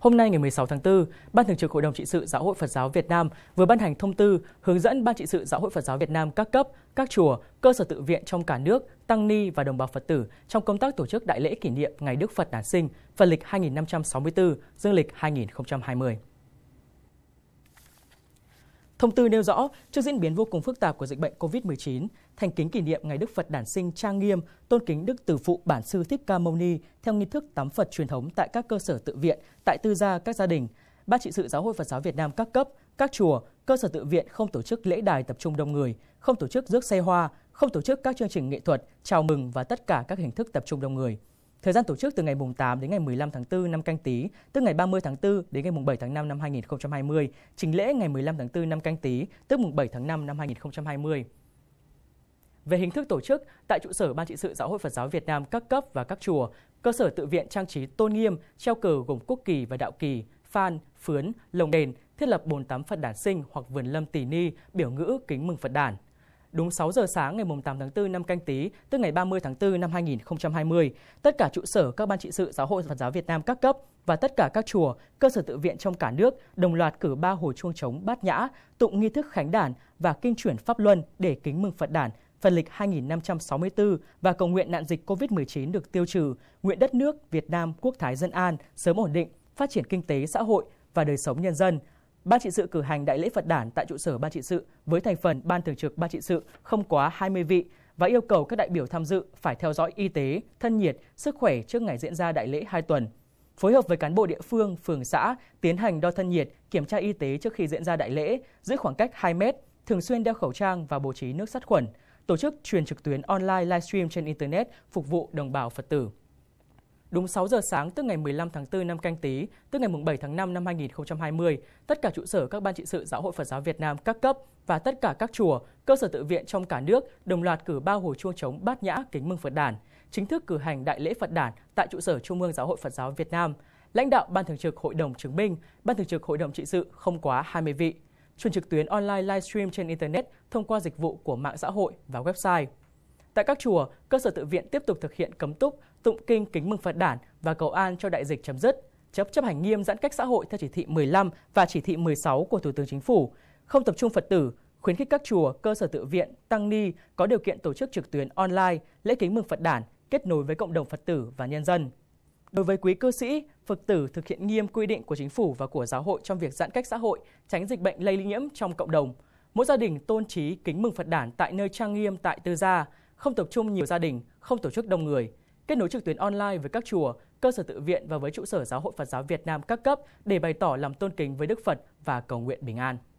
Hôm nay ngày 16 tháng 4, Ban Thường trực Hội đồng trị sự Giáo hội Phật giáo Việt Nam vừa ban hành thông tư hướng dẫn Ban trị sự Giáo hội Phật giáo Việt Nam các cấp, các chùa, cơ sở tự viện trong cả nước, tăng ni và đồng bào Phật tử trong công tác tổ chức đại lễ kỷ niệm Ngày Đức Phật Đản sinh, Phật lịch 2564, Dương lịch 2020. Thông tư nêu rõ, trước diễn biến vô cùng phức tạp của dịch bệnh COVID-19, thành kính kỷ niệm ngày Đức Phật đản sinh trang nghiêm, tôn kính Đức Từ Phụ Bản Sư Thích Ca Mâu Ni theo nghi thức tắm Phật truyền thống tại các cơ sở tự viện, tại tư gia các gia đình. Ban trị sự Giáo hội Phật giáo Việt Nam các cấp, các chùa, cơ sở tự viện không tổ chức lễ đài tập trung đông người, không tổ chức rước xe hoa, không tổ chức các chương trình nghệ thuật, chào mừng và tất cả các hình thức tập trung đông người. Thời gian tổ chức từ ngày mùng 8 đến ngày 15 tháng 4 năm Canh Tý, tức ngày 30 tháng 4 đến ngày mùng 7 tháng 5 năm 2020, trình lễ ngày 15 tháng 4 năm Canh Tý, tức mùng 7 tháng 5 năm 2020. Về hình thức tổ chức, tại trụ sở Ban trị sự Giáo hội Phật giáo Việt Nam các cấp và các chùa, cơ sở tự viện trang trí tôn nghiêm, treo cờ gồm quốc kỳ và đạo kỳ, phan, phướn, lồng đèn, thiết lập bồn tắm Phật đản sinh hoặc vườn lâm tỷ ni, biểu ngữ kính mừng Phật đản – đúng 6 giờ sáng ngày 8 tháng 4 năm canh tí, tức ngày 30 tháng 4 năm 2020, tất cả trụ sở các ban trị sự Giáo hội Phật giáo Việt Nam các cấp và tất cả các chùa, cơ sở tự viện trong cả nước đồng loạt cử ba hồi chuông trống bát nhã, tụng nghi thức khánh đản và kinh chuyển pháp luân để kính mừng Phật đản phần lịch 2564 và cầu nguyện nạn dịch COVID-19 được tiêu trừ, nguyện đất nước Việt Nam quốc thái dân an, sớm ổn định, phát triển kinh tế xã hội và đời sống nhân dân – Ban trị sự cử hành đại lễ Phật đản tại trụ sở Ban trị sự với thành phần Ban thường trực Ban trị sự không quá 20 vị và yêu cầu các đại biểu tham dự phải theo dõi y tế, thân nhiệt, sức khỏe trước ngày diễn ra đại lễ 2 tuần. Phối hợp với cán bộ địa phương, phường xã tiến hành đo thân nhiệt, kiểm tra y tế trước khi diễn ra đại lễ, giữ khoảng cách 2 mét, thường xuyên đeo khẩu trang và bố trí nước sát khuẩn, tổ chức truyền trực tuyến online livestream trên internet phục vụ đồng bào Phật tử. Đúng 6 giờ sáng tức ngày 15 tháng 4 năm canh tí, tức ngày 7 tháng 5 năm 2020, tất cả trụ sở các ban trị sự Giáo hội Phật giáo Việt Nam các cấp và tất cả các chùa, cơ sở tự viện trong cả nước đồng loạt cử ba hồi chuông trống bát nhã kính mừng Phật đản, chính thức cử hành đại lễ Phật đản tại trụ sở Trung ương Giáo hội Phật giáo Việt Nam. Lãnh đạo Ban Thường trực Hội đồng chứng minh, Ban Thường trực Hội đồng trị sự không quá 20 vị. Truyền trực tuyến online livestream trên Internet thông qua dịch vụ của mạng xã hội và website. Tại các chùa, cơ sở tự viện tiếp tục thực hiện cấm túc, tụng kinh kính mừng Phật đản và cầu an cho đại dịch chấm dứt, chấp chấp hành nghiêm giãn cách xã hội theo chỉ thị 15 và chỉ thị 16 của Thủ tướng Chính phủ, không tập trung Phật tử, khuyến khích các chùa, cơ sở tự viện, tăng ni có điều kiện tổ chức trực tuyến online lễ kính mừng Phật đản kết nối với cộng đồng Phật tử và nhân dân. Đối với quý cư sĩ, Phật tử thực hiện nghiêm quy định của chính phủ và của giáo hội trong việc giãn cách xã hội, tránh dịch bệnh lây nhiễm trong cộng đồng. Mỗi gia đình tôn trí kính mừng Phật đản tại nơi trang nghiêm tại Tư Gia, không tập trung nhiều gia đình, không tổ chức đông người, kết nối trực tuyến online với các chùa, cơ sở tự viện và với trụ sở Giáo hội Phật giáo Việt Nam các cấp để bày tỏ lòng tôn kính với Đức Phật và cầu nguyện bình an.